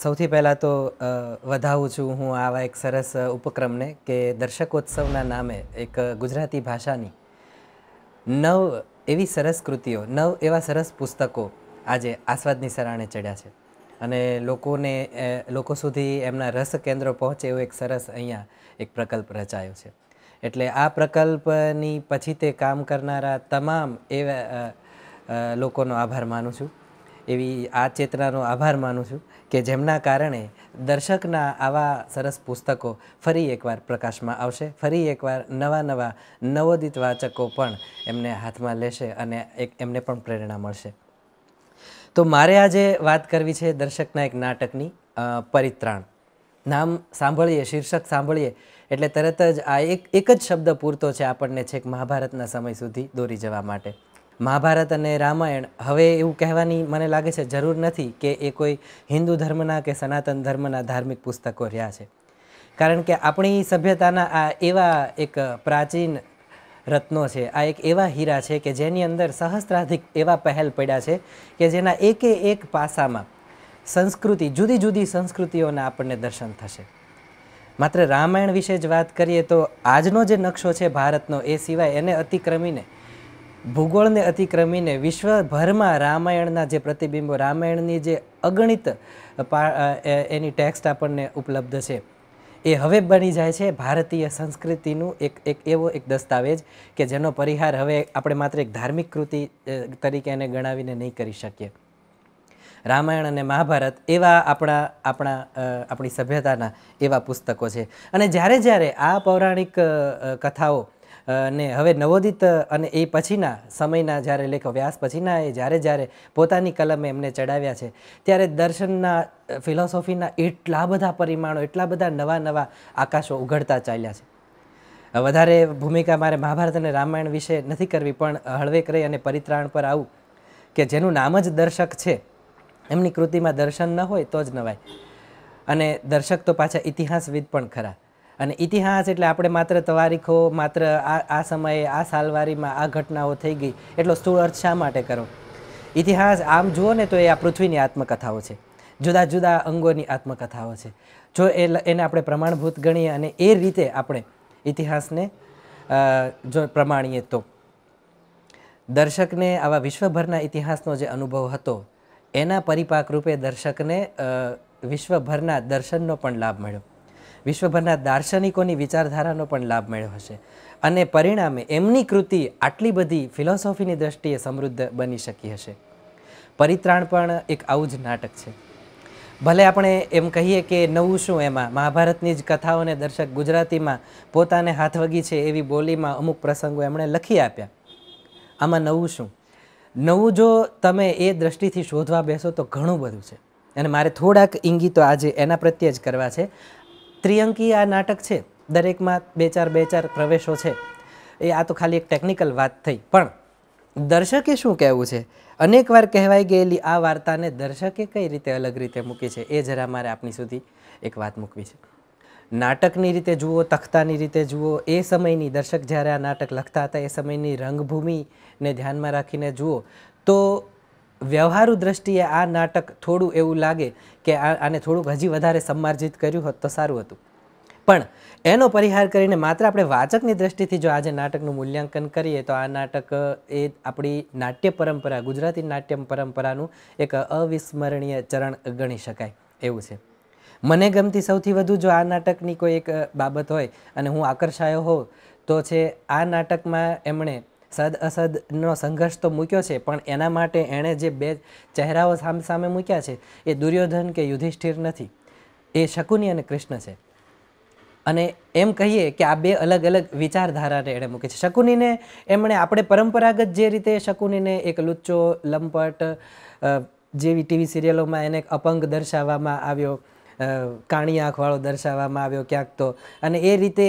સૌથી પહેલાં તો વધાવું છું હું આવા એક સરસ ઉપક્રમને કે દર્શકોત્સવના નામે એક ગુજરાતી ભાષાની નવ એવી સરસ કૃતિઓ નવ એવા સરસ પુસ્તકો આજે આસ્વાદની સરાણે ચડ્યા છે અને લોકોને લોકો સુધી એમના રસ કેન્દ્રો પહોંચે એવો એક સરસ અહીંયા એક પ્રકલ્પ રચાયો છે એટલે આ પ્રકલ્પની પછી તે કામ કરનારા તમામ એવા લોકોનો આભાર માનું છું એવી આ ચેતનાનો આભાર માનું છું કે જેમના કારણે દર્શકના આવા સરસ પુસ્તકો ફરી એકવાર પ્રકાશમાં આવશે ફરી એકવાર નવા નવા નવોદિત વાચકો પણ એમને હાથમાં લેશે અને એક એમને પણ પ્રેરણા મળશે તો મારે આજે વાત કરવી છે દર્શકના એક નાટકની પરિત્રાણ નામ સાંભળીએ શીર્ષક સાંભળીએ એટલે તરત જ આ એક એક જ શબ્દ પૂરતો છે આપણને છેક મહાભારતના સમય સુધી દોરી જવા માટે મહાભારત અને રામાયણ હવે એવું કહેવાની મને લાગે છે જરૂર નથી કે એ કોઈ હિન્દુ ધર્મના કે સનાતન ધર્મના ધાર્મિક પુસ્તકો રહ્યા છે કારણ કે આપણી સભ્યતાના આ એવા એક પ્રાચીન રત્નો છે આ એક એવા હીરા છે કે જેની અંદર સહસ્ત્રાધિક એવા પહેલ પડ્યા છે કે જેના એકે એક પાસામાં સંસ્કૃતિ જુદી જુદી સંસ્કૃતિઓના આપણને દર્શન થશે માત્ર રામાયણ વિશે જ વાત કરીએ તો આજનો જે નકશો છે ભારતનો એ સિવાય એને અતિક્રમીને ભૂગોળને અતિક્રમીને વિશ્વભરમાં રામાયણના જે પ્રતિબિંબો રામાયણની જે અગણિત એની ટેક્સ્ટ આપણને ઉપલબ્ધ છે એ હવે બની જાય છે ભારતીય સંસ્કૃતિનું એક એક એવો એક દસ્તાવેજ કે જેનો પરિહાર હવે આપણે માત્ર એક ધાર્મિક કૃતિ તરીકે એને ગણાવીને નહીં કરી શકીએ રામાયણ અને મહાભારત એવા આપણા આપણા આપણી સભ્યતાના એવા પુસ્તકો છે અને જ્યારે જ્યારે આ પૌરાણિક કથાઓ અને હવે નવોદિત અને એ પછીના સમયના જ્યારે લેખો વ્યાસ પછીના એ જ્યારે જ્યારે પોતાની કલમે એમને ચડાવ્યા છે ત્યારે દર્શનના ફિલોસોફીના એટલા બધા પરિમાણો એટલા બધા નવા નવા આકાશો ઉઘડતા ચાલ્યા છે વધારે ભૂમિકા મારે મહાભારત અને રામાયણ વિશે નથી કરવી પણ હળવેક રહી અને પરિત્રાણ પર આવું કે જેનું નામ જ દર્શક છે એમની કૃતિમાં દર્શન ન હોય તો જ નવાય અને દર્શક તો પાછા ઇતિહાસવિદ પણ ખરા અને ઇતિહાસ એટલે આપણે માત્ર તવારીખો માત્ર આ આ સમયે આ સાલવારીમાં આ ઘટનાઓ થઈ ગઈ એટલો સ્થૂળ અર્થ શા માટે કરો ઇતિહાસ આમ જુઓ ને તો એ આ પૃથ્વીની આત્મકથાઓ છે જુદા જુદા અંગોની આત્મકથાઓ છે જો એ એને આપણે પ્રમાણભૂત ગણીએ અને એ રીતે આપણે ઇતિહાસને જો પ્રમાણીએ તો દર્શકને આવા વિશ્વભરના ઇતિહાસનો જે અનુભવ હતો એના પરિપાક રૂપે દર્શકને વિશ્વભરના દર્શનનો પણ લાભ મળ્યો વિશ્વભરના દાર્શનિકોની વિચારધારાનો પણ લાભ મળ્યો હશે અને પરિણામે એમની કૃતિ આટલી બધી ફિલોસોફીની દ્રષ્ટિએ સમૃદ્ધ બની શકી હશે પરિત્રાણ પણ એક આવું જ નાટક છે ભલે આપણે એમ કહીએ કે નવું શું એમાં મહાભારતની જ કથાઓને દર્શક ગુજરાતીમાં પોતાને હાથ વગી છે એવી બોલીમાં અમુક પ્રસંગો એમણે લખી આપ્યા આમાં નવું શું નવું જો તમે એ દ્રષ્ટિથી શોધવા બેસો તો ઘણું બધું છે અને મારે થોડાક ઇંગિતો આજે એના પ્રત્યે જ કરવા છે ત્રિયંકી આ નાટક છે દરેકમાં બે ચાર બે ચાર પ્રવેશો છે એ આ તો ખાલી એક ટેકનિકલ વાત થઈ પણ દર્શકે શું કહેવું છે અનેકવાર કહેવાઈ ગયેલી આ વાર્તાને દર્શકે કઈ રીતે અલગ રીતે મૂકી છે એ જરા મારે આપની સુધી એક વાત મૂકવી છે નાટકની રીતે જુઓ તખતાની રીતે જુઓ એ સમયની દર્શક જ્યારે આ નાટક લખતા હતા એ સમયની રંગભૂમિને ધ્યાનમાં રાખીને જુઓ તો વ્યવહારુ દ્રષ્ટિએ આ નાટક થોડું એવું લાગે કે આને થોડુંક હજી વધારે સમાર્જિત કર્યું હોત તો સારું હતું પણ એનો પરિહાર કરીને માત્ર આપણે વાચકની દ્રષ્ટિથી જો આજે નાટકનું મૂલ્યાંકન કરીએ તો આ નાટક એ આપણી નાટ્ય પરંપરા ગુજરાતી નાટ્ય પરંપરાનું એક અવિસ્મરણીય ચરણ ગણી શકાય એવું છે મને ગમતી સૌથી વધુ જો આ નાટકની કોઈ એક બાબત હોય અને હું આકર્ષાયો હોઉં તો છે આ નાટકમાં એમણે સદ અસદનો સંઘર્ષ તો મૂક્યો છે પણ એના માટે એણે જે બે ચહેરાઓ સામે સામે મૂક્યા છે એ દુર્યોધન કે યુધિષ્ઠિર નથી એ શકુની અને કૃષ્ણ છે અને એમ કહીએ કે આ બે અલગ અલગ વિચારધારાને એણે મૂકી છે શકુનીને એમણે આપણે પરંપરાગત જે રીતે શકુનીને એક લુચ્ચો લંપટ જેવી ટીવી સિરિયલોમાં એને અપંગ દર્શાવવામાં આવ્યો કાણી આંખવાળો દર્શાવવામાં આવ્યો ક્યાંક તો અને એ રીતે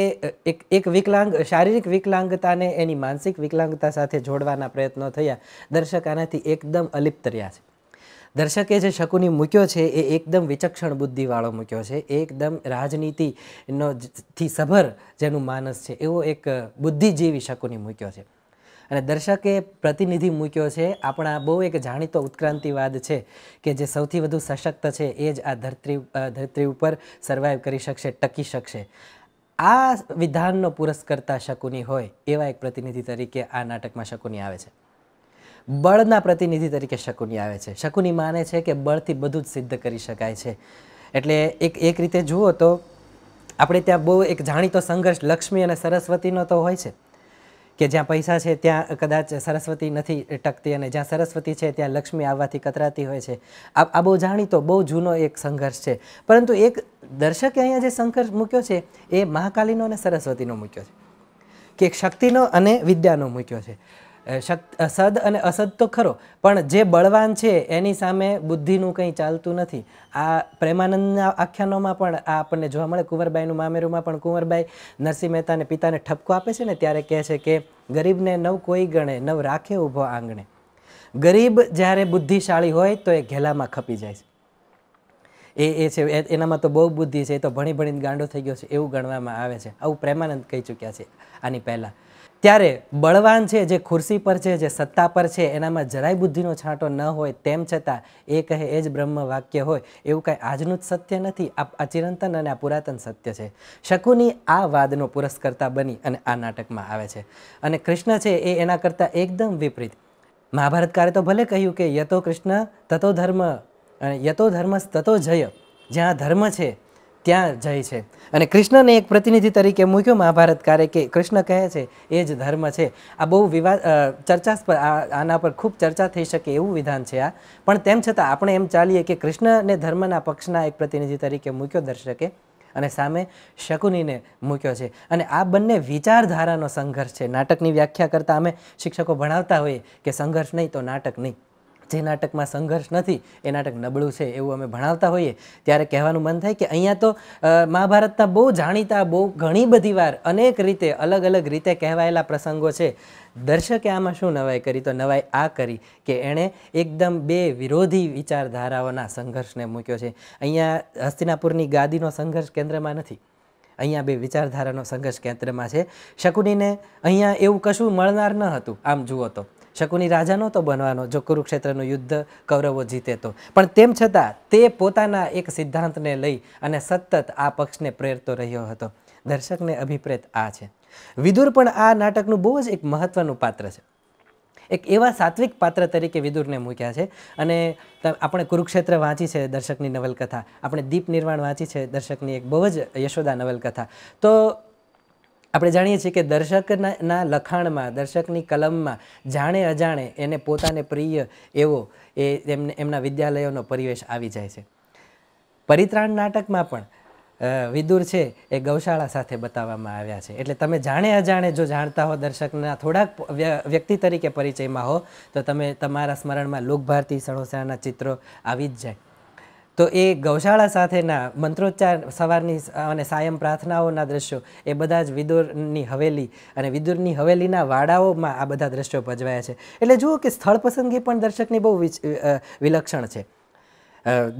એક એક વિકલાંગ શારીરિક વિકલાંગતાને એની માનસિક વિકલાંગતા સાથે જોડવાના પ્રયત્નો થયા દર્શક આનાથી એકદમ અલિપ્ત રહ્યા છે દર્શકે જે શકુની મૂક્યો છે એ એકદમ વિચક્ષણ બુદ્ધિવાળો મૂક્યો છે એકદમ રાજનીતિનો થી સભર જેનું માનસ છે એવો એક બુદ્ધિજીવી શકુની મૂક્યો છે અને દર્શકે પ્રતિનિધિ મૂક્યો છે આપણા બહુ એક જાણીતો ઉત્ક્રાંતિવાદ છે કે જે સૌથી વધુ સશક્ત છે એ જ આ ધરતી ધરતી ઉપર સર્વાઈવ કરી શકશે ટકી શકશે આ વિધાનનો પુરસ્કર્તા શકુની હોય એવા એક પ્રતિનિધિ તરીકે આ નાટકમાં શકુની આવે છે બળના પ્રતિનિધિ તરીકે શકુની આવે છે શકુની માને છે કે બળથી બધું જ સિદ્ધ કરી શકાય છે એટલે એક એક રીતે જુઓ તો આપણે ત્યાં બહુ એક જાણીતો સંઘર્ષ લક્ષ્મી અને સરસ્વતીનો તો હોય છે કે જ્યાં પૈસા છે ત્યાં કદાચ સરસ્વતી નથી ટકતી અને જ્યાં સરસ્વતી છે ત્યાં લક્ષ્મી આવવાથી કતરાતી હોય છે આ બહુ જાણીતો બહુ જૂનો એક સંઘર્ષ છે પરંતુ એક દર્શકે અહીંયા જે સંઘર્ષ મૂક્યો છે એ મહાકાલીનો અને સરસ્વતીનો મૂક્યો છે કે એક શક્તિનો અને વિદ્યાનો મૂક્યો છે સદ અને અસદ તો ખરો પણ જે બળવાન છે એની સામે બુદ્ધિનું કંઈ ચાલતું નથી આ પ્રેમાનંદના આખ્યાનોમાં પણ આ આપણને જોવા મળે કુંવરબાઈનું મામેરુમાં પણ કુંવરબાઈ નરસિંહ મહેતાને પિતાને ઠપકો આપે છે ને ત્યારે કહે છે કે ગરીબને નવ કોઈ ગણે નવ રાખે ઊભો આંગણે ગરીબ જ્યારે બુદ્ધિશાળી હોય તો એ ઘેલામાં ખપી જાય છે એ એ છે એનામાં તો બહુ બુદ્ધિ છે એ તો ભણી ભણીને ગાંડો થઈ ગયો છે એવું ગણવામાં આવે છે આવું પ્રેમાનંદ કહી ચૂક્યા છે આની પહેલાં ત્યારે બળવાન છે જે ખુરશી પર છે જે સત્તા પર છે એનામાં જરાય બુદ્ધિનો છાંટો ન હોય તેમ છતાં એ કહે એ જ બ્રહ્મ વાક્ય હોય એવું કાંઈ આજનું જ સત્ય નથી આ ચિરંતન અને આ પુરાતન સત્ય છે શકુની આ વાદનો પુરસ્કર્તા બની અને આ નાટકમાં આવે છે અને કૃષ્ણ છે એ એના કરતાં એકદમ વિપરીત મહાભારતકારે તો ભલે કહ્યું કે યતો કૃષ્ણ તતો ધર્મ અને યતો ધર્મ તતો જય જ્યાં ધર્મ છે ત્યાં જાય છે અને કૃષ્ણને એક પ્રતિનિધિ તરીકે મૂક્યો મહાભારત કારે કે કૃષ્ણ કહે છે એ જ ધર્મ છે આ બહુ વિવાદ ચર્ચાસ્પદ આના પર ખૂબ ચર્ચા થઈ શકે એવું વિધાન છે આ પણ તેમ છતાં આપણે એમ ચાલીએ કે કૃષ્ણને ધર્મના પક્ષના એક પ્રતિનિધિ તરીકે મૂક્યો દર્શકે અને સામે શકુનીને મૂક્યો છે અને આ બંને વિચારધારાનો સંઘર્ષ છે નાટકની વ્યાખ્યા કરતાં અમે શિક્ષકો ભણાવતા હોઈએ કે સંઘર્ષ નહીં તો નાટક નહીં જે નાટકમાં સંઘર્ષ નથી એ નાટક નબળું છે એવું અમે ભણાવતા હોઈએ ત્યારે કહેવાનું મન થાય કે અહીંયા તો મહાભારતના બહુ જાણીતા બહુ ઘણી બધી વાર અનેક રીતે અલગ અલગ રીતે કહેવાયેલા પ્રસંગો છે દર્શકે આમાં શું નવાઈ કરી તો નવાઈ આ કરી કે એણે એકદમ બે વિરોધી વિચારધારાઓના સંઘર્ષને મૂક્યો છે અહીંયા હસ્તિનાપુરની ગાદીનો સંઘર્ષ કેન્દ્રમાં નથી અહીંયા બે વિચારધારાનો સંઘર્ષ કેન્દ્રમાં છે શકુનીને અહીંયા એવું કશું મળનાર ન હતું આમ જુઓ તો શકુની રાજાનો તો બનવાનો જો કુરુક્ષેત્રનું યુદ્ધ કૌરવો જીતે તો પણ તેમ છતાં તે પોતાના એક સિદ્ધાંતને લઈ અને સતત આ પક્ષને પ્રેરતો રહ્યો હતો દર્શકને અભિપ્રેત આ છે વિદુર પણ આ નાટકનું બહુ જ એક મહત્ત્વનું પાત્ર છે એક એવા સાત્વિક પાત્ર તરીકે વિદુરને મૂક્યા છે અને આપણે કુરુક્ષેત્ર વાંચી છે દર્શકની નવલકથા આપણે દીપ નિર્માણ વાંચી છે દર્શકની એક બહુ જ યશોદા નવલકથા તો આપણે જાણીએ છીએ કે દર્શકના લખાણમાં દર્શકની કલમમાં જાણે અજાણે એને પોતાને પ્રિય એવો એ એમને એમના વિદ્યાલયોનો પરિવેશ આવી જાય છે પરિત્રાણ નાટકમાં પણ વિદુર છે એ ગૌશાળા સાથે બતાવવામાં આવ્યા છે એટલે તમે જાણે અજાણે જો જાણતા હો દર્શકના થોડાક વ્યક્તિ તરીકે પરિચયમાં હો તો તમે તમારા સ્મરણમાં લોકભારતી સણોસાના ચિત્રો આવી જ જાય તો એ ગૌશાળા સાથેના મંત્રોચ્ચાર સવારની અને સાયમ પ્રાર્થનાઓના દ્રશ્યો એ બધા જ વિદુરની હવેલી અને વિદુરની હવેલીના વાડાઓમાં આ બધા દ્રશ્યો ભજવાયા છે એટલે જુઓ કે સ્થળ પસંદગી પણ દર્શકની બહુ વિલક્ષણ છે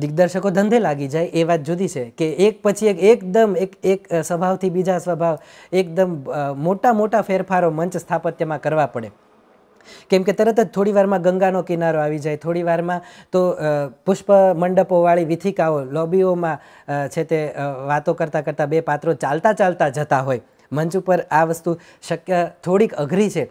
દિગ્દર્શકો ધંધે લાગી જાય એ વાત જુદી છે કે એક પછી એક એકદમ એક એક સ્વભાવથી બીજા સ્વભાવ એકદમ મોટા મોટા ફેરફારો મંચ સ્થાપત્યમાં કરવા પડે કેમ કે તરત જ થોડી વારમાં ગંગાનો કિનારો આવી જાય થોડી વારમાં તો પુષ્પ મંડપોવાળી વિથિકાઓ લોબીઓમાં છે તે વાતો કરતાં કરતાં બે પાત્રો ચાલતા ચાલતા જતા હોય મંચ ઉપર આ વસ્તુ શક્ય થોડીક અઘરી છે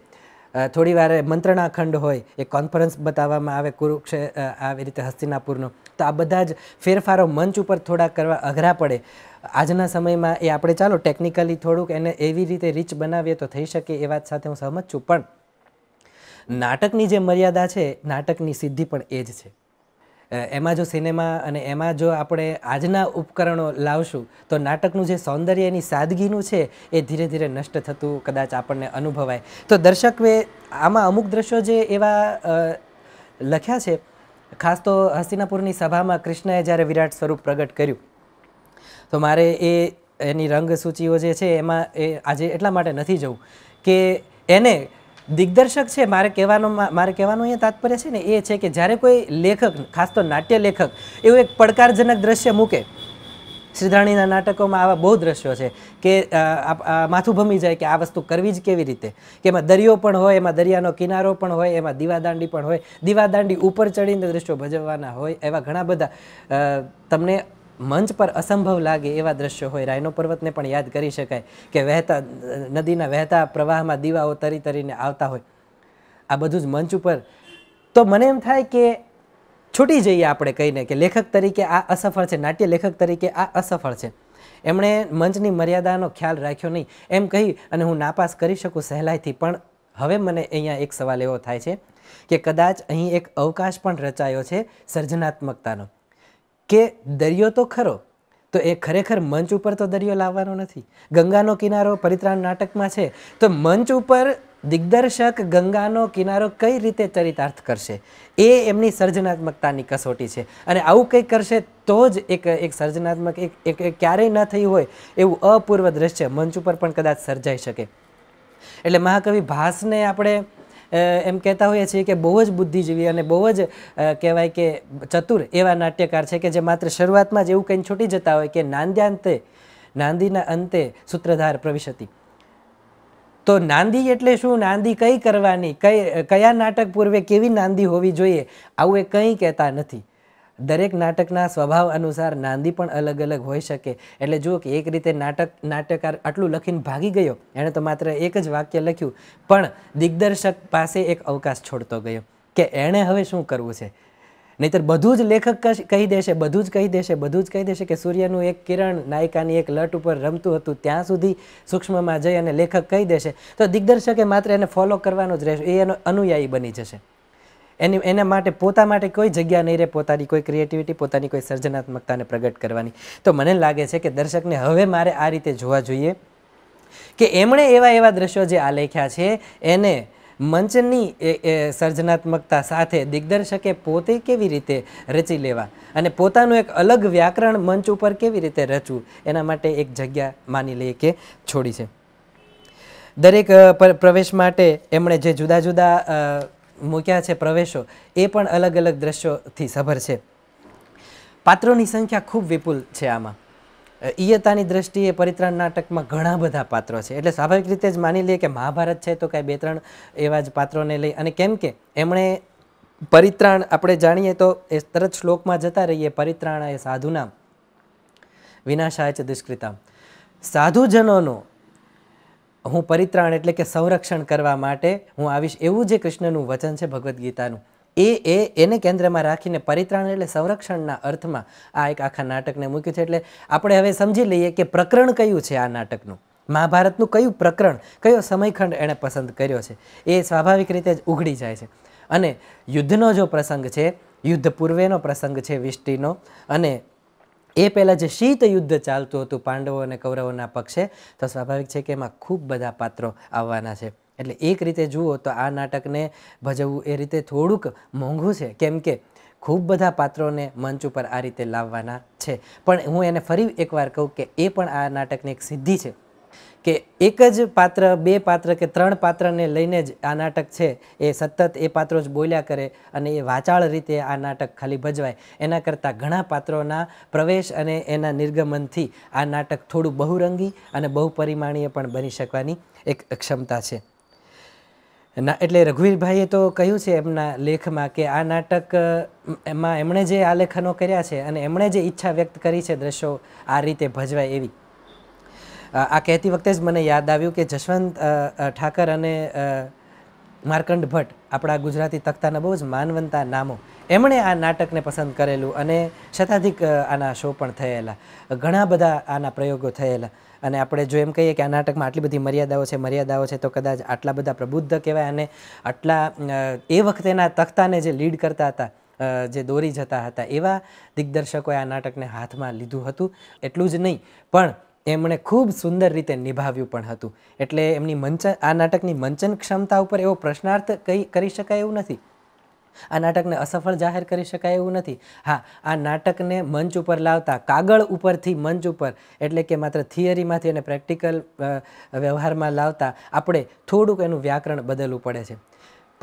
થોડી વારે મંત્રણાખંડ હોય એ કોન્ફરન્સ બતાવવામાં આવે કુરુક્ષે આવી રીતે હસ્તિનાપુરનો તો આ બધા જ ફેરફારો મંચ ઉપર થોડા કરવા અઘરા પડે આજના સમયમાં એ આપણે ચાલો ટેકનિકલી થોડુંક એને એવી રીતે રીચ બનાવીએ તો થઈ શકે એ વાત સાથે હું સહમત છું પણ નાટકની જે મર્યાદા છે નાટકની સિદ્ધિ પણ એ જ છે એમાં જો સિનેમા અને એમાં જો આપણે આજના ઉપકરણો લાવશું તો નાટકનું જે સૌંદર્ય એની સાદગીનું છે એ ધીરે ધીરે નષ્ટ થતું કદાચ આપણને અનુભવાય તો દર્શકવે આમાં અમુક દ્રશ્યો જે એવા લખ્યા છે ખાસ તો હસ્તિનાપુરની સભામાં કૃષ્ણએ જ્યારે વિરાટ સ્વરૂપ પ્રગટ કર્યું તો મારે એ એની રંગસૂચિઓ જે છે એમાં એ આજે એટલા માટે નથી જવું કે એને દિગ્દર્શક છે મારે કહેવાનો મારે કહેવાનું અહીંયા તાત્પર્ય છે ને એ છે કે જ્યારે કોઈ લેખક ખાસ તો નાટ્ય લેખક એવું એક પડકારજનક દ્રશ્ય મૂકે શ્રીધરાણીના નાટકોમાં આવા બહુ દ્રશ્યો છે કે માથું ભમી જાય કે આ વસ્તુ કરવી જ કેવી રીતે કે એમાં દરિયો પણ હોય એમાં દરિયાનો કિનારો પણ હોય એમાં દીવાદાંડી પણ હોય દીવાદાંડી ઉપર ચડીને દ્રશ્યો ભજવવાના હોય એવા ઘણા બધા તમને મંચ પર અસંભવ લાગે એવા દ્રશ્યો હોય રાયનો પર્વતને પણ યાદ કરી શકાય કે વહેતા નદીના વહેતા પ્રવાહમાં દીવાઓ તરી તરીને આવતા હોય આ બધું જ મંચ ઉપર તો મને એમ થાય કે છૂટી જઈએ આપણે કહીને કે લેખક તરીકે આ અસફળ છે નાટ્ય લેખક તરીકે આ અસફળ છે એમણે મંચની મર્યાદાનો ખ્યાલ રાખ્યો નહીં એમ કહી અને હું નાપાસ કરી શકું સહેલાઈથી પણ હવે મને અહીંયા એક સવાલ એવો થાય છે કે કદાચ અહીં એક અવકાશ પણ રચાયો છે સર્જનાત્મકતાનો કે દરિયો તો ખરો તો એ ખરેખર મંચ ઉપર તો દરિયો લાવવાનો નથી ગંગાનો કિનારો પરિત્રાણ નાટકમાં છે તો મંચ ઉપર દિગ્દર્શક ગંગાનો કિનારો કઈ રીતે ચરિતાર્થ કરશે એ એમની સર્જનાત્મકતાની કસોટી છે અને આવું કંઈક કરશે તો જ એક એક સર્જનાત્મક એક એક ક્યારેય ન થયું હોય એવું અપૂર્વ દ્રશ્ય મંચ ઉપર પણ કદાચ સર્જાઈ શકે એટલે મહાકવિ ભાસને આપણે એમ કહેતા હોઈએ છીએ કે બહુ જ બુદ્ધિજીવી અને બહુ જ કહેવાય કે ચતુર એવા નાટ્યકાર છે કે જે માત્ર શરૂઆતમાં જ એવું કંઈ છૂટી જતા હોય કે નાંદ્યાંતે નાંદીના અંતે સૂત્રધાર પ્રવિશતી તો નાંદી એટલે શું નાંદી કઈ કરવાની કઈ કયા નાટક પૂર્વે કેવી નાંદી હોવી જોઈએ આવું એ કંઈ કહેતા નથી દરેક નાટકના સ્વભાવ અનુસાર નાંદી પણ અલગ અલગ હોઈ શકે એટલે જુઓ કે એક રીતે નાટક નાટ્યકાર આટલું લખીને ભાગી ગયો એણે તો માત્ર એક જ વાક્ય લખ્યું પણ દિગ્દર્શક પાસે એક અવકાશ છોડતો ગયો કે એણે હવે શું કરવું છે નહીતર બધું જ લેખક કહી દેશે બધું જ કહી દેશે બધું જ કહી દેશે કે સૂર્યનું એક કિરણ નાયિકાની એક લટ ઉપર રમતું હતું ત્યાં સુધી સૂક્ષ્મમાં જઈ અને લેખક કહી દેશે તો દિગ્દર્શકે માત્ર એને ફોલો કરવાનો જ રહેશે એ એનો અનુયાયી બની જશે એની એના માટે પોતા માટે કોઈ જગ્યા નહીં રહે પોતાની કોઈ ક્રિએટિવિટી પોતાની કોઈ સર્જનાત્મકતાને પ્રગટ કરવાની તો મને લાગે છે કે દર્શકને હવે મારે આ રીતે જોવા જોઈએ કે એમણે એવા એવા દ્રશ્યો જે આલેખ્યા છે એને મંચની સર્જનાત્મકતા સાથે દિગ્દર્શકે પોતે કેવી રીતે રચી લેવા અને પોતાનું એક અલગ વ્યાકરણ મંચ ઉપર કેવી રીતે રચવું એના માટે એક જગ્યા માની લઈએ કે છોડી છે દરેક પ્રવેશ માટે એમણે જે જુદા જુદા મૂક્યા છે પ્રવેશો એ પણ અલગ અલગ દ્રશ્યોથી સભર છે પાત્રોની સંખ્યા ખૂબ વિપુલ છે આમાં ઈયતાની દ્રષ્ટિએ પરિત્રાણ નાટકમાં ઘણા બધા પાત્રો છે એટલે સ્વાભાવિક રીતે જ માની લઈએ કે મહાભારત છે તો કાંઈ બે ત્રણ એવા જ પાત્રોને લઈ અને કેમ કે એમણે પરિત્રાણ આપણે જાણીએ તો એ તરત શ્લોકમાં જતા રહીએ પરિત્રાણ એ સાધુના વિનાશાય છે દુષ્કૃતા સાધુજનોનો હું પરિત્રાણ એટલે કે સંરક્ષણ કરવા માટે હું આવીશ એવું જે કૃષ્ણનું વચન છે ભગવદ્ ગીતાનું એ એ એને કેન્દ્રમાં રાખીને પરિત્રાણ એટલે સંરક્ષણના અર્થમાં આ એક આખા નાટકને મૂક્યું છે એટલે આપણે હવે સમજી લઈએ કે પ્રકરણ કયું છે આ નાટકનું મહાભારતનું કયું પ્રકરણ કયો સમયખંડ એણે પસંદ કર્યો છે એ સ્વાભાવિક રીતે જ ઉઘડી જાય છે અને યુદ્ધનો જો પ્રસંગ છે યુદ્ધ પૂર્વેનો પ્રસંગ છે વિષ્ટિનો અને એ પહેલાં જે શીત યુદ્ધ ચાલતું હતું પાંડવો અને કૌરવોના પક્ષે તો સ્વાભાવિક છે કે એમાં ખૂબ બધા પાત્રો આવવાના છે એટલે એક રીતે જુઓ તો આ નાટકને ભજવવું એ રીતે થોડુંક મોંઘું છે કેમ કે ખૂબ બધા પાત્રોને મંચ ઉપર આ રીતે લાવવાના છે પણ હું એને ફરી એકવાર કહું કે એ પણ આ નાટકની એક સિદ્ધિ છે કે એક જ પાત્ર બે પાત્ર કે ત્રણ પાત્રને લઈને જ આ નાટક છે એ સતત એ પાત્રો જ બોલ્યા કરે અને એ વાચાળ રીતે આ નાટક ખાલી ભજવાય એના કરતાં ઘણા પાત્રોના પ્રવેશ અને એના નિર્ગમનથી આ નાટક થોડું બહુરંગી અને બહુ પરિમાણીય પણ બની શકવાની એક ક્ષમતા છે ના એટલે રઘુવીરભાઈએ તો કહ્યું છે એમના લેખમાં કે આ નાટક એમાં એમણે જે આલેખનો કર્યા છે અને એમણે જે ઈચ્છા વ્યક્ત કરી છે દ્રશ્યો આ રીતે ભજવાય એવી આ કહેતી વખતે જ મને યાદ આવ્યું કે જશવંત ઠાકર અને માર્કંડ ભટ્ટ આપણા ગુજરાતી તખ્તાના બહુ જ માનવંતા નામો એમણે આ નાટકને પસંદ કરેલું અને શતાધિક આના શો પણ થયેલા ઘણા બધા આના પ્રયોગો થયેલા અને આપણે જો એમ કહીએ કે આ નાટકમાં આટલી બધી મર્યાદાઓ છે મર્યાદાઓ છે તો કદાચ આટલા બધા પ્રબુદ્ધ કહેવાય અને આટલા એ વખતેના તખ્તાને જે લીડ કરતા હતા જે દોરી જતા હતા એવા દિગ્દર્શકોએ આ નાટકને હાથમાં લીધું હતું એટલું જ નહીં પણ એમણે ખૂબ સુંદર રીતે નિભાવ્યું પણ હતું એટલે એમની મંચન આ નાટકની મંચન ક્ષમતા ઉપર એવો પ્રશ્નાર્થ કઈ કરી શકાય એવું નથી આ નાટકને અસફળ જાહેર કરી શકાય એવું નથી હા આ નાટકને મંચ ઉપર લાવતા કાગળ ઉપરથી મંચ ઉપર એટલે કે માત્ર થિયરીમાંથી અને પ્રેક્ટિકલ વ્યવહારમાં લાવતા આપણે થોડુંક એનું વ્યાકરણ બદલવું પડે છે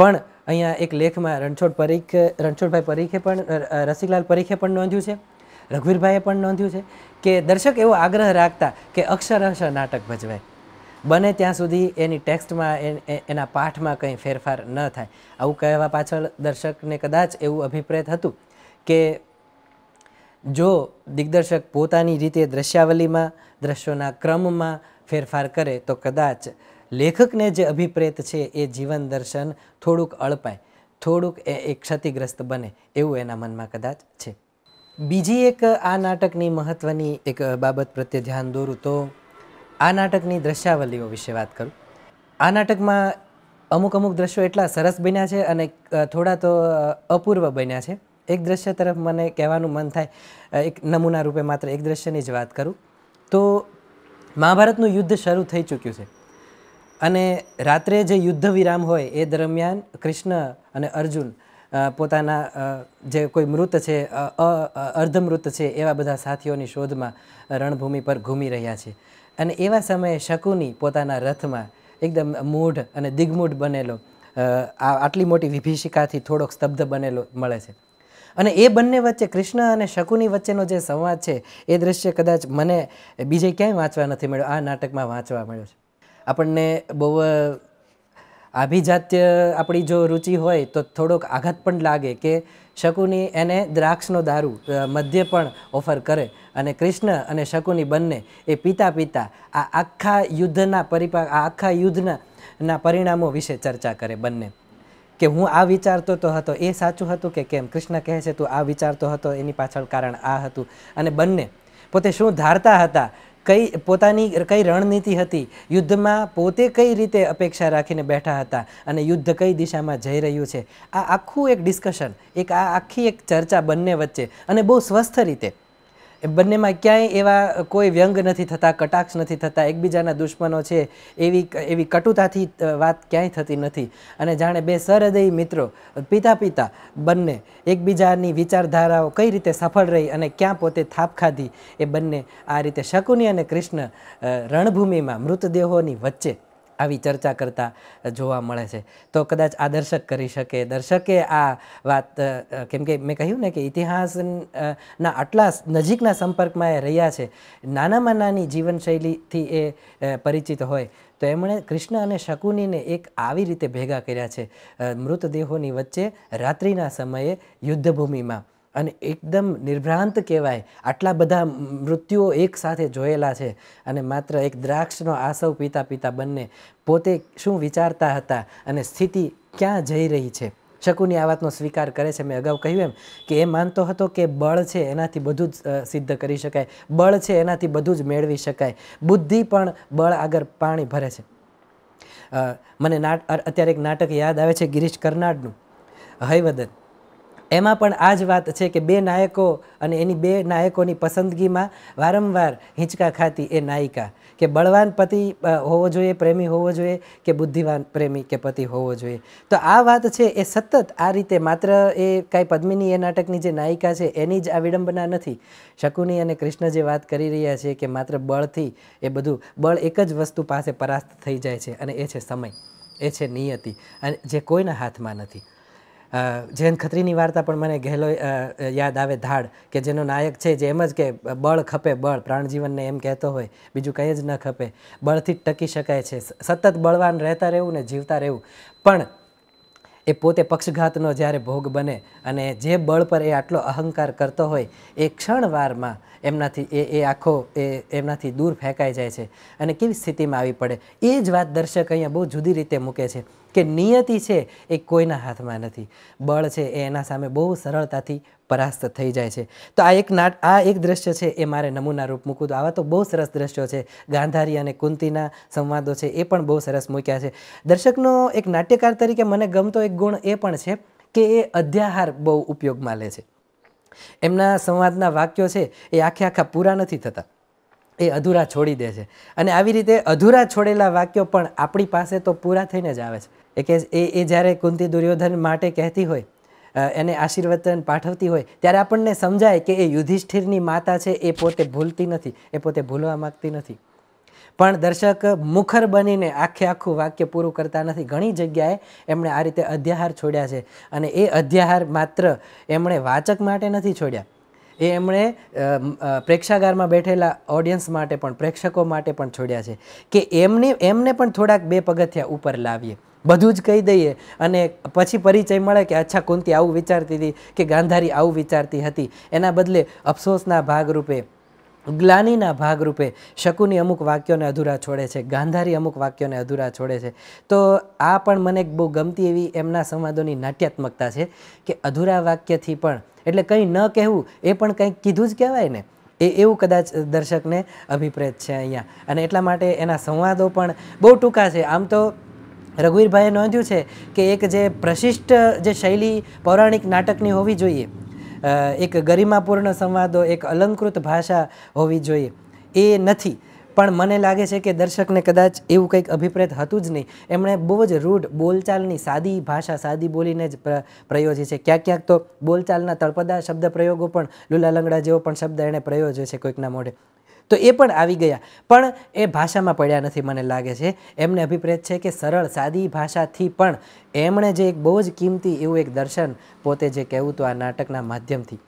પણ અહીંયા એક લેખમાં રણછોડ પરીખ રણછોડભાઈ પરીખે પણ રસિકલાલ પરીખે પણ નોંધ્યું છે રઘુવીરભાઈએ પણ નોંધ્યું છે કે દર્શક એવો આગ્રહ રાખતા કે અક્ષરશ નાટક ભજવાય બને ત્યાં સુધી એની ટેક્સ્ટમાં એના પાઠમાં કંઈ ફેરફાર ન થાય આવું કહેવા પાછળ દર્શકને કદાચ એવું અભિપ્રેત હતું કે જો દિગ્દર્શક પોતાની રીતે દ્રશ્યાવલીમાં દ્રશ્યોના ક્રમમાં ફેરફાર કરે તો કદાચ લેખકને જે અભિપ્રેત છે એ જીવન દર્શન થોડુંક અળપાય થોડુંક એ ક્ષતિગ્રસ્ત બને એવું એના મનમાં કદાચ છે બીજી એક આ નાટકની મહત્ત્વની એક બાબત પ્રત્યે ધ્યાન દોરું તો આ નાટકની દ્રશ્યાવલીઓ વિશે વાત કરું આ નાટકમાં અમુક અમુક દ્રશ્યો એટલા સરસ બન્યા છે અને થોડા તો અપૂર્વ બન્યા છે એક દ્રશ્ય તરફ મને કહેવાનું મન થાય એક નમૂના રૂપે માત્ર એક દ્રશ્યની જ વાત કરું તો મહાભારતનું યુદ્ધ શરૂ થઈ ચૂક્યું છે અને રાત્રે જે યુદ્ધ વિરામ હોય એ દરમિયાન કૃષ્ણ અને અર્જુન પોતાના જે કોઈ મૃત છે અર્ધમૃત છે એવા બધા સાથીઓની શોધમાં રણભૂમિ પર ઘૂમી રહ્યા છે અને એવા સમયે શકુની પોતાના રથમાં એકદમ મૂઢ અને દિગ્મૂઢ બનેલો આટલી મોટી વિભીષિકાથી થોડોક સ્તબ્ધ બનેલો મળે છે અને એ બંને વચ્ચે કૃષ્ણ અને શકુની વચ્ચેનો જે સંવાદ છે એ દૃશ્ય કદાચ મને બીજે ક્યાંય વાંચવા નથી મળ્યો આ નાટકમાં વાંચવા મળ્યો છે આપણને બહુ આભિજાત્ય આપણી જો રુચિ હોય તો થોડોક આઘાત પણ લાગે કે શકુની એને દ્રાક્ષનો દારૂ મધ્ય પણ ઓફર કરે અને કૃષ્ણ અને શકુની બંને એ પિતા પિતા આ આખા યુદ્ધના પરિપા આ આખા યુદ્ધના પરિણામો વિશે ચર્ચા કરે બંને કે હું આ વિચારતો તો હતો એ સાચું હતું કે કેમ કૃષ્ણ કહે છે તું આ વિચારતો હતો એની પાછળ કારણ આ હતું અને બંને પોતે શું ધારતા હતા કઈ પોતાની કઈ રણનીતિ હતી યુદ્ધમાં પોતે કઈ રીતે અપેક્ષા રાખીને બેઠા હતા અને યુદ્ધ કઈ દિશામાં જઈ રહ્યું છે આ આખું એક ડિસ્કશન એક આ આખી એક ચર્ચા બંને વચ્ચે અને બહુ સ્વસ્થ રીતે એ બંનેમાં ક્યાંય એવા કોઈ વ્યંગ નથી થતા કટાક્ષ નથી થતા એકબીજાના દુશ્મનો છે એવી એવી કટુતાથી વાત ક્યાંય થતી નથી અને જાણે બે સરહૃદય મિત્રો પિતા પિતા બંને એકબીજાની વિચારધારાઓ કઈ રીતે સફળ રહી અને ક્યાં પોતે થાપ ખાધી એ બંને આ રીતે શકુની અને કૃષ્ણ રણભૂમિમાં મૃતદેહોની વચ્ચે આવી ચર્ચા કરતા જોવા મળે છે તો કદાચ આ દર્શક કરી શકે દર્શકે આ વાત કેમ કે મેં કહ્યું ને કે ઇતિહાસના આટલા નજીકના સંપર્કમાં એ રહ્યા છે નાનામાં નાની જીવનશૈલીથી એ પરિચિત હોય તો એમણે કૃષ્ણ અને શકુનીને એક આવી રીતે ભેગા કર્યા છે મૃતદેહોની વચ્ચે રાત્રિના સમયે યુદ્ધભૂમિમાં અને એકદમ નિર્ભ્રાંત કહેવાય આટલા બધા મૃત્યુઓ એકસાથે જોયેલા છે અને માત્ર એક દ્રાક્ષનો આસવ પીતા પીતા બંને પોતે શું વિચારતા હતા અને સ્થિતિ ક્યાં જઈ રહી છે શકુની આ વાતનો સ્વીકાર કરે છે મેં અગાઉ કહ્યું એમ કે એ માનતો હતો કે બળ છે એનાથી બધું જ સિદ્ધ કરી શકાય બળ છે એનાથી બધું જ મેળવી શકાય બુદ્ધિ પણ બળ આગળ પાણી ભરે છે મને નાટ અત્યારે એક નાટક યાદ આવે છે ગિરીશ કર્નાડનું હૈવદન એમાં પણ આ જ વાત છે કે બે નાયકો અને એની બે નાયકોની પસંદગીમાં વારંવાર હિંચકા ખાતી એ નાયિકા કે બળવાન પતિ હોવો જોઈએ પ્રેમી હોવો જોઈએ કે બુદ્ધિવાન પ્રેમી કે પતિ હોવો જોઈએ તો આ વાત છે એ સતત આ રીતે માત્ર એ કાંઈ પદ્મિની એ નાટકની જે નાયિકા છે એની જ આ વિડંબના નથી શકુની અને કૃષ્ણ જે વાત કરી રહ્યા છે કે માત્ર બળથી એ બધું બળ એક જ વસ્તુ પાસે પરાસ્ત થઈ જાય છે અને એ છે સમય એ છે નિયતિ અને જે કોઈના હાથમાં નથી જયંત ખત્રીની વાર્તા પણ મને ગહેલો યાદ આવે ધાડ કે જેનો નાયક છે જે એમ જ કે બળ ખપે બળ પ્રાણજીવનને એમ કહેતો હોય બીજું કંઈ જ ન ખપે બળથી જ ટકી શકાય છે સતત બળવાન રહેતા રહેવું ને જીવતા રહેવું પણ એ પોતે પક્ષઘાતનો જ્યારે ભોગ બને અને જે બળ પર એ આટલો અહંકાર કરતો હોય એ ક્ષણવારમાં એમનાથી એ એ આખો એ એમનાથી દૂર ફેંકાઈ જાય છે અને કેવી સ્થિતિમાં આવી પડે એ જ વાત દર્શક અહીંયા બહુ જુદી રીતે મૂકે છે કે નિયતિ છે એ કોઈના હાથમાં નથી બળ છે એ એના સામે બહુ સરળતાથી પરાસ્ત થઈ જાય છે તો આ એક નાટ આ એક દ્રશ્ય છે એ મારે નમૂના રૂપ મૂકું તો આવા તો બહુ સરસ દ્રશ્યો છે ગાંધારી અને કુંતીના સંવાદો છે એ પણ બહુ સરસ મૂક્યા છે દર્શકનો એક નાટ્યકાર તરીકે મને ગમતો એક ગુણ એ પણ છે કે એ અધ્યાહાર બહુ ઉપયોગમાં લે છે એમના સંવાદના વાક્યો છે એ આખે આખા પૂરા નથી થતા એ અધૂરા છોડી દે છે અને આવી રીતે અધૂરા છોડેલા વાક્યો પણ આપણી પાસે તો પૂરા થઈને જ આવે છે એ કે એ જ્યારે કુંતી દુર્યોધન માટે કહેતી હોય એને આશીર્વચન પાઠવતી હોય ત્યારે આપણને સમજાય કે એ યુધિષ્ઠિરની માતા છે એ પોતે ભૂલતી નથી એ પોતે ભૂલવા માગતી નથી પણ દર્શક મુખર બનીને આખે આખું વાક્ય પૂરું કરતા નથી ઘણી જગ્યાએ એમણે આ રીતે અધ્યાહાર છોડ્યા છે અને એ અધ્યાહાર માત્ર એમણે વાચક માટે નથી છોડ્યા એ એમણે પ્રેક્ષાગારમાં બેઠેલા ઓડિયન્સ માટે પણ પ્રેક્ષકો માટે પણ છોડ્યા છે કે એમને એમને પણ થોડાક બે પગથિયા ઉપર લાવીએ બધું જ કહી દઈએ અને પછી પરિચય મળે કે અચ્છા કુંતી આવું વિચારતી હતી કે ગાંધારી આવું વિચારતી હતી એના બદલે અફસોસના ભાગરૂપે ગ્લાનીના ભાગરૂપે શકુની અમુક વાક્યોને અધૂરા છોડે છે ગાંધારી અમુક વાક્યોને અધૂરા છોડે છે તો આ પણ મને બહુ ગમતી એવી એમના સંવાદોની નાટ્યાત્મકતા છે કે અધૂરા વાક્યથી પણ એટલે કંઈ ન કહેવું એ પણ કંઈક કીધું જ કહેવાય ને એ એવું કદાચ દર્શકને અભિપ્રેત છે અહીંયા અને એટલા માટે એના સંવાદો પણ બહુ ટૂંકા છે આમ તો રઘુવીરભાઈએ નોંધ્યું છે કે એક જે પ્રશિષ્ટ જે શૈલી પૌરાણિક નાટકની હોવી જોઈએ એક ગરિમાપૂર્ણ સંવાદો એક અલંકૃત ભાષા હોવી જોઈએ એ નથી પણ મને લાગે છે કે દર્શકને કદાચ એવું કંઈક અભિપ્રેત હતું જ નહીં એમણે બહુ જ રૂઢ બોલચાલની સાદી ભાષા સાદી બોલીને જ પ્રયોજી છે ક્યાંક ક્યાંક તો બોલચાલના તળપદા શબ્દ પ્રયોગો પણ લુલા લંગડા જેવો પણ શબ્દ એણે પ્રયોજ્યો છે કોઈકના મોઢે તો એ પણ આવી ગયા પણ એ ભાષામાં પડ્યા નથી મને લાગે છે એમને અભિપ્રેત છે કે સરળ સાદી ભાષાથી પણ એમણે જે એક બહુ જ કિંમતી એવું એક દર્શન પોતે જે કહેવું તો આ નાટકના માધ્યમથી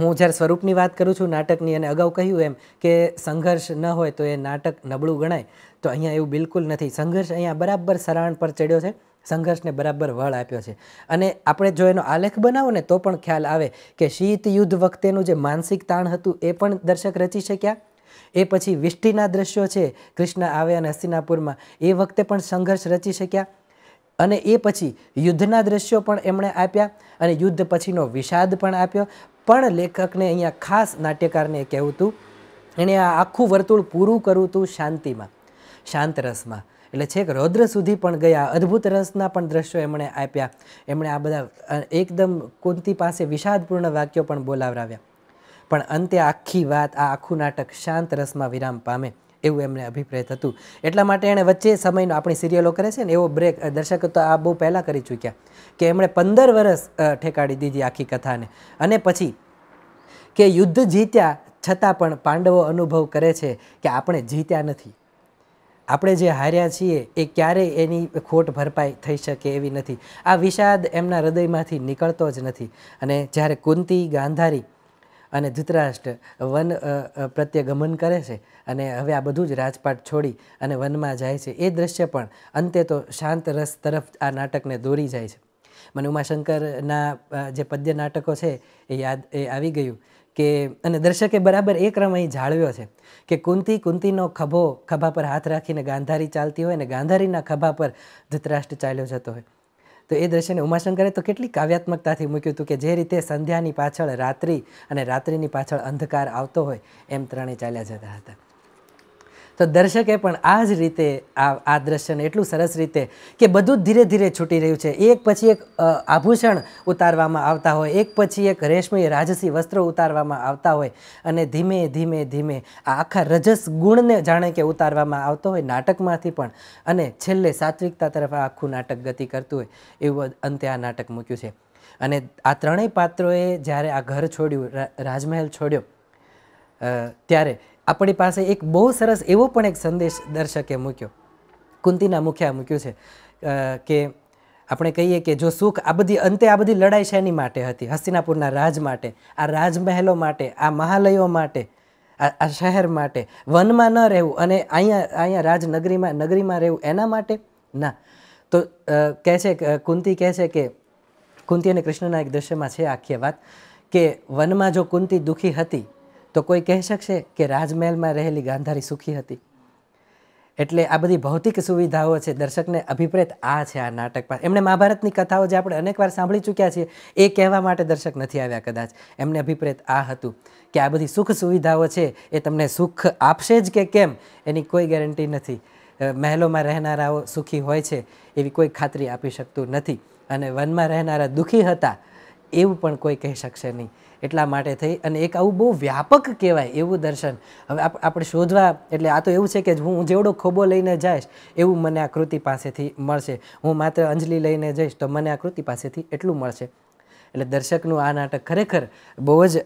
હું જ્યારે સ્વરૂપની વાત કરું છું નાટકની અને અગાઉ કહ્યું એમ કે સંઘર્ષ ન હોય તો એ નાટક નબળું ગણાય તો અહીંયા એવું બિલકુલ નથી સંઘર્ષ અહીંયા બરાબર સરાણ પર ચડ્યો છે સંઘર્ષને બરાબર વળ આપ્યો છે અને આપણે જો એનો આલેખ બનાવો ને તો પણ ખ્યાલ આવે કે શીત યુદ્ધ વખતેનું જે માનસિક તાણ હતું એ પણ દર્શક રચી શક્યા એ પછી વિષ્ટિના દ્રશ્યો છે કૃષ્ણ આવે અને હસ્તિનાપુરમાં એ વખતે પણ સંઘર્ષ રચી શક્યા અને એ પછી યુદ્ધના દ્રશ્યો પણ એમણે આપ્યા અને યુદ્ધ પછીનો વિષાદ પણ આપ્યો પણ લેખકને અહીંયા ખાસ નાટ્યકારને કહેવું હતું એણે આ આખું વર્તુળ પૂરું કરવું હતું શાંતિમાં શાંત રસમાં એટલે છેક રૌદ્ર સુધી પણ ગયા અદ્ભુત રસના પણ દ્રશ્યો એમણે આપ્યા એમણે આ બધા એકદમ કુંતી પાસે વિષાદપૂર્ણ વાક્યો પણ બોલાવરાવ્યા પણ અંતે આખી વાત આ આખું નાટક શાંત રસમાં વિરામ પામે એવું એમને અભિપ્રેત હતું એટલા માટે એણે વચ્ચે સમયનો આપણી સિરિયલો કરે છે ને એવો બ્રેક દર્શકો તો આ બહુ પહેલાં કરી ચૂક્યા કે એમણે પંદર વર્ષ ઠેકાડી દીધી આખી કથાને અને પછી કે યુદ્ધ જીત્યા છતાં પણ પાંડવો અનુભવ કરે છે કે આપણે જીત્યા નથી આપણે જે હાર્યા છીએ એ ક્યારેય એની ખોટ ભરપાઈ થઈ શકે એવી નથી આ વિષાદ એમના હૃદયમાંથી નીકળતો જ નથી અને જ્યારે કુંતી ગાંધારી અને ધૃતરાષ્ટ્ર વન પ્રત્યે ગમન કરે છે અને હવે આ બધું જ રાજપાટ છોડી અને વનમાં જાય છે એ દ્રશ્ય પણ અંતે તો શાંત રસ તરફ આ નાટકને દોરી જાય છે મને ઉમાશંકરના જે પદ્ય નાટકો છે એ યાદ એ આવી ગયું કે અને દર્શકે બરાબર એ ક્રમ અહીં જાળવ્યો છે કે કુંતી કુંતીનો ખભો ખભા પર હાથ રાખીને ગાંધારી ચાલતી હોય અને ગાંધારીના ખભા પર ધૃતરાષ્ટ્ર ચાલ્યો જતો હોય તો એ દ્રશ્યને ઉમાશંકરે તો કેટલી કાવ્યાત્મકતાથી મૂક્યું હતું કે જે રીતે સંધ્યાની પાછળ રાત્રિ અને રાત્રિની પાછળ અંધકાર આવતો હોય એમ ત્રણેય ચાલ્યા જતા હતા તો દર્શકે પણ આ જ રીતે આ આ દ્રશ્યને એટલું સરસ રીતે કે બધું ધીરે ધીરે છૂટી રહ્યું છે એક પછી એક આભૂષણ ઉતારવામાં આવતા હોય એક પછી એક રેશમી રાજસી વસ્ત્રો ઉતારવામાં આવતા હોય અને ધીમે ધીમે ધીમે આ આખા રજસ ગુણને જાણે કે ઉતારવામાં આવતો હોય નાટકમાંથી પણ અને છેલ્લે સાત્વિકતા તરફ આખું નાટક ગતિ કરતું હોય એવું અંતે આ નાટક મૂક્યું છે અને આ ત્રણેય પાત્રોએ જ્યારે આ ઘર છોડ્યું રાજમહેલ છોડ્યો ત્યારે આપણી પાસે એક બહુ સરસ એવો પણ એક સંદેશ દર્શકે મૂક્યો કુંતીના મુખ્યા મૂક્યું છે કે આપણે કહીએ કે જો સુખ આ બધી અંતે આ બધી લડાઈ શેની માટે હતી હસ્તિનાપુરના રાજ માટે આ રાજમહેલો માટે આ મહાલયો માટે આ શહેર માટે વનમાં ન રહેવું અને અહીંયા અહીંયા રાજનગરીમાં નગરીમાં રહેવું એના માટે ના તો કહે છે કુંતી કહે છે કે કુંતી અને કૃષ્ણના એક દૃશ્યમાં છે આખી વાત કે વનમાં જો કુંતી દુઃખી હતી તો કોઈ કહી શકશે કે રાજમહેલમાં રહેલી ગાંધારી સુખી હતી એટલે આ બધી ભૌતિક સુવિધાઓ છે દર્શકને અભિપ્રેત આ છે આ નાટકમાં એમણે મહાભારતની કથાઓ જે આપણે અનેકવાર સાંભળી ચૂક્યા છીએ એ કહેવા માટે દર્શક નથી આવ્યા કદાચ એમને અભિપ્રેત આ હતું કે આ બધી સુખ સુવિધાઓ છે એ તમને સુખ આપશે જ કે કેમ એની કોઈ ગેરંટી નથી મહેલોમાં રહેનારાઓ સુખી હોય છે એવી કોઈ ખાતરી આપી શકતું નથી અને વનમાં રહેનારા દુઃખી હતા એવું પણ કોઈ કહી શકશે નહીં એટલા માટે થઈ અને એક આવું બહુ વ્યાપક કહેવાય એવું દર્શન હવે આપણે શોધવા એટલે આ તો એવું છે કે હું જેવડો ખોબો લઈને જઈશ એવું મને આ કૃતિ પાસેથી મળશે હું માત્ર અંજલિ લઈને જઈશ તો મને આ કૃતિ પાસેથી એટલું મળશે એટલે દર્શકનું આ નાટક ખરેખર બહુ જ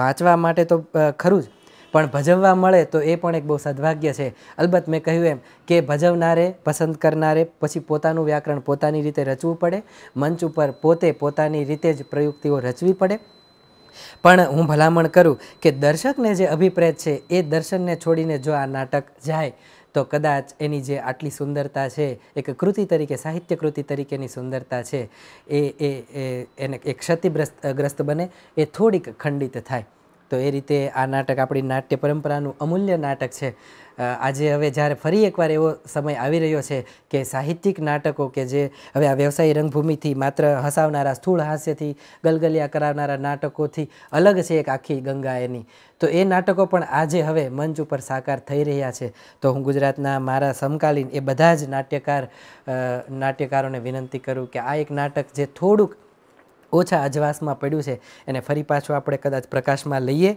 વાંચવા માટે તો ખરું જ પણ ભજવવા મળે તો એ પણ એક બહુ સદભાગ્ય છે અલબત્ત મેં કહ્યું એમ કે ભજવનારે પસંદ કરનારે પછી પોતાનું વ્યાકરણ પોતાની રીતે રચવું પડે મંચ ઉપર પોતે પોતાની રીતે જ પ્રયુક્તિઓ રચવી પડે પણ હું ભલામણ કરું કે દર્શકને જે અભિપ્રેત છે એ દર્શનને છોડીને જો આ નાટક જાય તો કદાચ એની જે આટલી સુંદરતા છે એક કૃતિ તરીકે સાહિત્ય કૃતિ તરીકેની સુંદરતા છે એ એ એને એ ક્ષતિગ્રસ્ત ગ્રસ્ત બને એ થોડીક ખંડિત થાય તો એ રીતે આ નાટક આપણી નાટ્ય પરંપરાનું અમૂલ્ય નાટક છે આજે હવે જ્યારે ફરી એકવાર એવો સમય આવી રહ્યો છે કે સાહિત્યિક નાટકો કે જે હવે આ વ્યવસાયી રંગભૂમિથી માત્ર હસાવનારા સ્થૂળ હાસ્યથી ગલગલિયા કરાવનારા નાટકોથી અલગ છે એક આખી ગંગા એની તો એ નાટકો પણ આજે હવે મંચ ઉપર સાકાર થઈ રહ્યા છે તો હું ગુજરાતના મારા સમકાલીન એ બધા જ નાટ્યકાર નાટ્યકારોને વિનંતી કરું કે આ એક નાટક જે થોડુંક ઓછા અજવાસમાં પડ્યું છે એને ફરી પાછું આપણે કદાચ પ્રકાશમાં લઈએ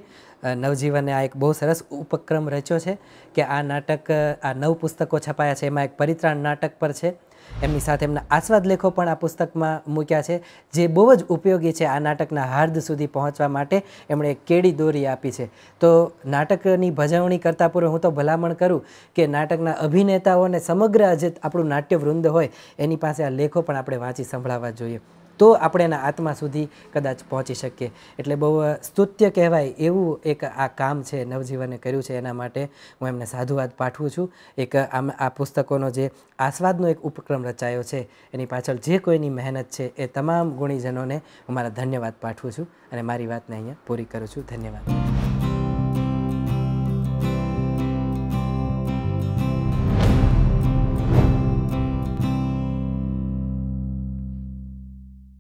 નવજીવને આ એક બહુ સરસ ઉપક્રમ રચ્યો છે કે આ નાટક આ નવ પુસ્તકો છપાયા છે એમાં એક પરિત્રાણ નાટક પર છે એમની સાથે એમના આસ્વાદ લેખો પણ આ પુસ્તકમાં મૂક્યા છે જે બહુ જ ઉપયોગી છે આ નાટકના હાર્દ સુધી પહોંચવા માટે એમણે કેડી દોરી આપી છે તો નાટકની ભજવણી કરતાં પૂર્વે હું તો ભલામણ કરું કે નાટકના અભિનેતાઓને સમગ્ર જે આપણું નાટ્યવૃંદ હોય એની પાસે આ લેખો પણ આપણે વાંચી સંભળાવવા જોઈએ તો આપણે એના આત્મા સુધી કદાચ પહોંચી શકીએ એટલે બહુ સ્તુત્ય કહેવાય એવું એક આ કામ છે નવજીવને કર્યું છે એના માટે હું એમને સાધુવાદ પાઠવું છું એક આમ આ પુસ્તકોનો જે આસ્વાદનો એક ઉપક્રમ રચાયો છે એની પાછળ જે કોઈની મહેનત છે એ તમામ ગુણીજનોને હું મારા ધન્યવાદ પાઠવું છું અને મારી વાતને અહીંયા પૂરી કરું છું ધન્યવાદ